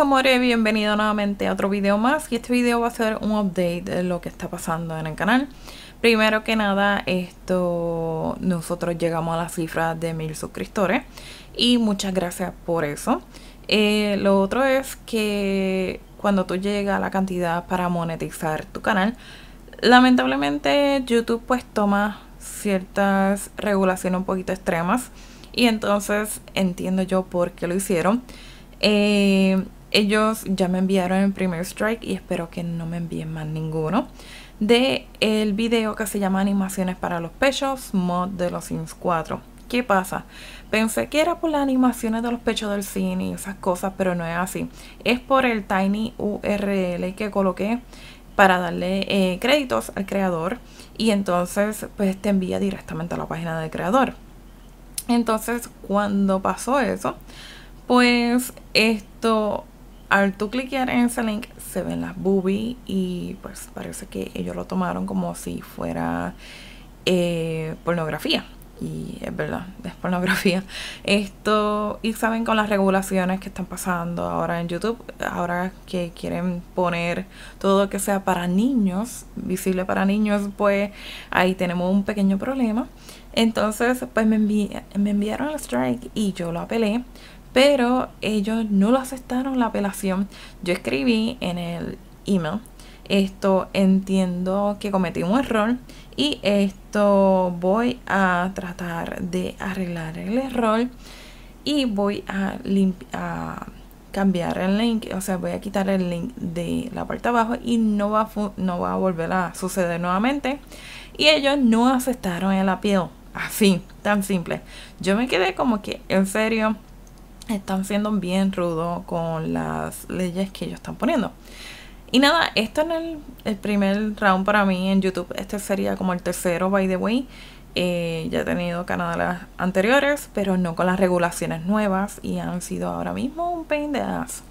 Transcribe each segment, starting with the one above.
amores, bienvenido nuevamente a otro video más y este video va a ser un update de lo que está pasando en el canal Primero que nada, esto nosotros llegamos a la cifra de mil suscriptores y muchas gracias por eso eh, Lo otro es que cuando tú llegas a la cantidad para monetizar tu canal Lamentablemente YouTube pues toma ciertas regulaciones un poquito extremas y entonces entiendo yo por qué lo hicieron. Eh, ellos ya me enviaron el primer strike y espero que no me envíen más ninguno. De el video que se llama Animaciones para los Pechos, mod de los Sims 4. ¿Qué pasa? Pensé que era por las animaciones de los pechos del cine y esas cosas, pero no es así. Es por el tiny URL que coloqué para darle eh, créditos al creador y entonces pues te envía directamente a la página del creador. Entonces cuando pasó eso, pues esto al tú cliquear en ese link se ven las boobies y pues parece que ellos lo tomaron como si fuera eh, pornografía. Y es verdad, es pornografía. Esto, y saben con las regulaciones que están pasando ahora en YouTube, ahora que quieren poner todo que sea para niños, visible para niños, pues ahí tenemos un pequeño problema. Entonces, pues me, me enviaron el strike y yo lo apelé pero ellos no lo aceptaron la apelación. Yo escribí en el email esto entiendo que cometí un error y esto voy a tratar de arreglar el error y voy a, a cambiar el link, o sea, voy a quitar el link de la parte abajo y no va, a no va a volver a suceder nuevamente. Y ellos no aceptaron el appeal. Así, tan simple. Yo me quedé como que, en serio, están siendo bien rudos con las leyes que ellos están poniendo. Y nada, esto en el, primer round para mí en YouTube. Este sería como el tercero, by the way. Eh, ya he tenido canales anteriores, pero no con las regulaciones nuevas y han sido ahora mismo un pain de ass.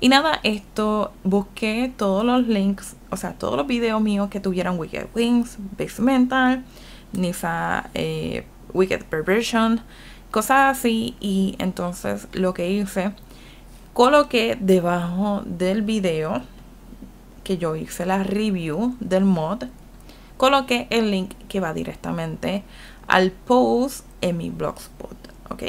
Y nada, esto busqué todos los links, o sea, todos los videos míos que tuvieran Wicked Wings, Base Mental, Nisa eh, Wicked Perversion cosas así. Y entonces lo que hice, coloqué debajo del video que yo hice la review del mod, coloqué el link que va directamente al post en mi blogspot, ¿ok?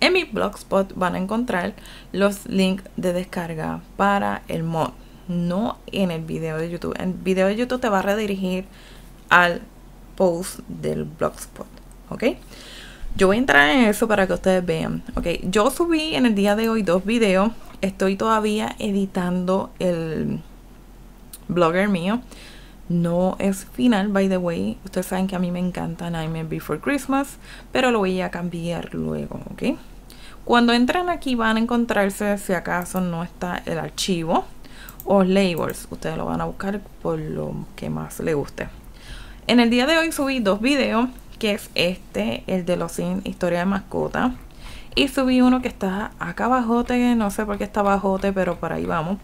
En mi blogspot van a encontrar los links de descarga para el mod, no en el video de YouTube. En el video de YouTube te va a redirigir al post del blogspot, ¿ok? Yo voy a entrar en eso para que ustedes vean. Ok, yo subí en el día de hoy dos videos. Estoy todavía editando el blogger mío. No es final, by the way. Ustedes saben que a mí me encanta Nightmare Before Christmas, pero lo voy a cambiar luego, ¿ok? Cuando entran aquí van a encontrarse, si acaso no está el archivo o labels. Ustedes lo van a buscar por lo que más les guste. En el día de hoy subí dos videos que es este, el de los sin historia de mascota. Y subí uno que está acá bajote, no sé por qué está bajote, pero por ahí vamos.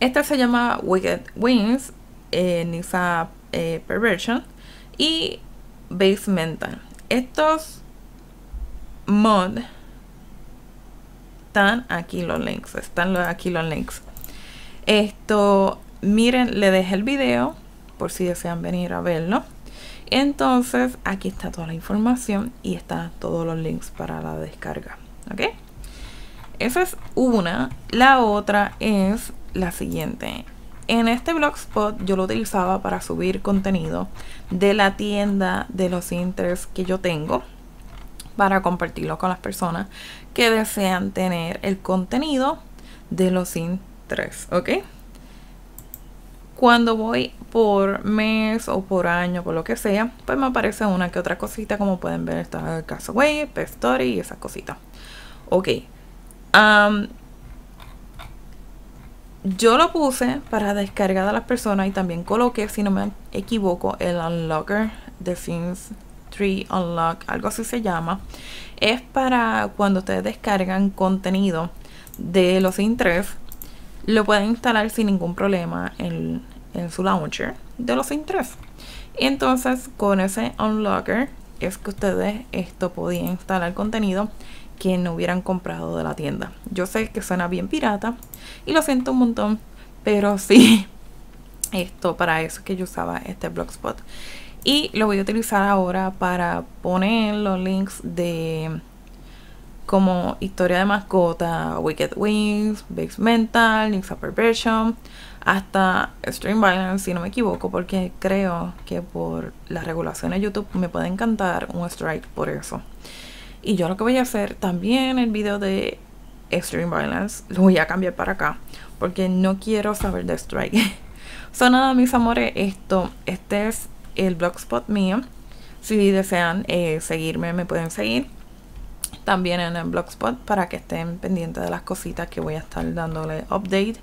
Este se llama Wicked Wings, En eh, esa eh, Perversion y Mental Estos mods están aquí los links, están aquí los links. Esto, miren, le dejé el video por si desean venir a verlo. Entonces aquí está toda la información y están todos los links para la descarga. ¿Ok? Esa es una. La otra es la siguiente. En este blogspot yo lo utilizaba para subir contenido de la tienda de los interés que yo tengo para compartirlo con las personas que desean tener el contenido de los interés ¿ok? Cuando voy por mes o por año, por lo que sea, pues me aparece una que otra cosita, como pueden ver, está el Casaway, Pet Story y esas cositas. Ok. yo lo puse para descargar a las personas y también coloqué, si no me equivoco, el Unlocker de Sims 3 Unlock, algo así se llama. Es para cuando ustedes descargan contenido de los Sims 3 lo pueden instalar sin ningún problema en, su launcher de los interés. Y entonces con ese unlocker es que ustedes esto podían instalar contenido que no hubieran comprado de la tienda. Yo sé que suena bien pirata y lo siento un montón, pero sí, esto para eso es que yo usaba este blogspot. Y lo voy a utilizar ahora para poner los links de como Historia de Mascota, Wicked Wings, Base Mental, Ninfa Perversion, hasta Extreme Violence, si no me equivoco, porque creo que por las regulaciones de YouTube me puede encantar un strike por eso. Y yo lo que voy a hacer también el video de Extreme Violence lo voy a cambiar para acá, porque no quiero saber de strike. son nada, mis amores, esto, este es el blogspot mío. Si desean eh, seguirme, me pueden seguir también en el blogspot para que estén pendientes de las cositas que voy a estar dándole update.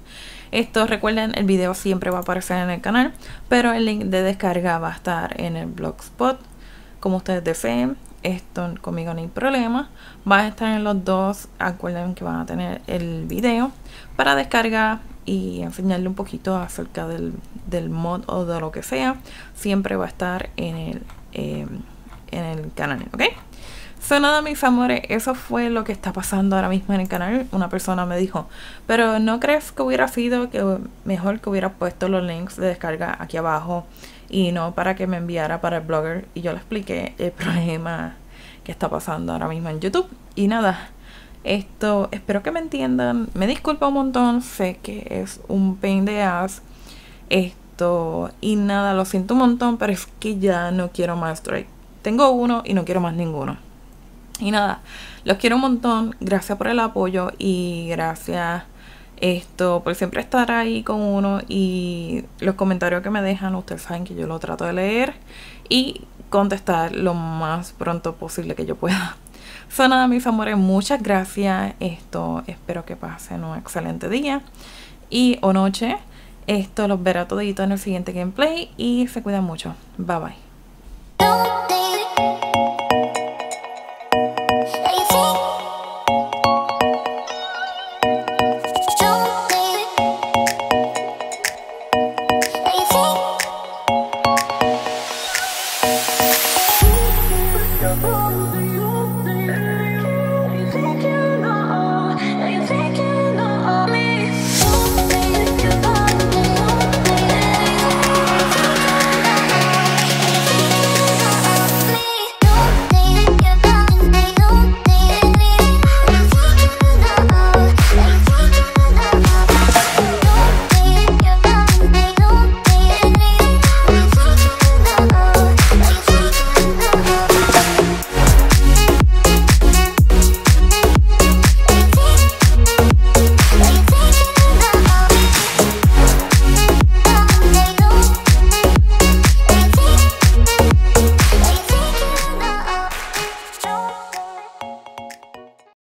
Esto recuerden, el video siempre va a aparecer en el canal, pero el link de descarga va a estar en el blogspot como ustedes deseen. Esto conmigo no hay problema. Va a estar en los dos. Acuerden que van a tener el video para descargar y enseñarle un poquito acerca del, del mod o de lo que sea. Siempre va a estar en el, eh, en el canal, ¿ok? So nada mis amores, eso fue lo que está pasando ahora mismo en el canal. Una persona me dijo, pero ¿no crees que hubiera sido que mejor que hubiera puesto los links de descarga aquí abajo y no para que me enviara para el blogger? Y yo le expliqué el problema que está pasando ahora mismo en YouTube. Y nada, esto espero que me entiendan. Me disculpa un montón, sé que es un pain de ass. Esto y nada, lo siento un montón, pero es que ya no quiero más Drake. Tengo uno y no quiero más ninguno. Y nada, los quiero un montón. Gracias por el apoyo y gracias esto por siempre estar ahí con uno y los comentarios que me dejan, ustedes saben que yo lo trato de leer y contestar lo más pronto posible que yo pueda. son nada, mis amores, muchas gracias. Esto espero que pasen un excelente día y o noche. Esto los verá todito en el siguiente gameplay y se cuidan mucho. Bye bye.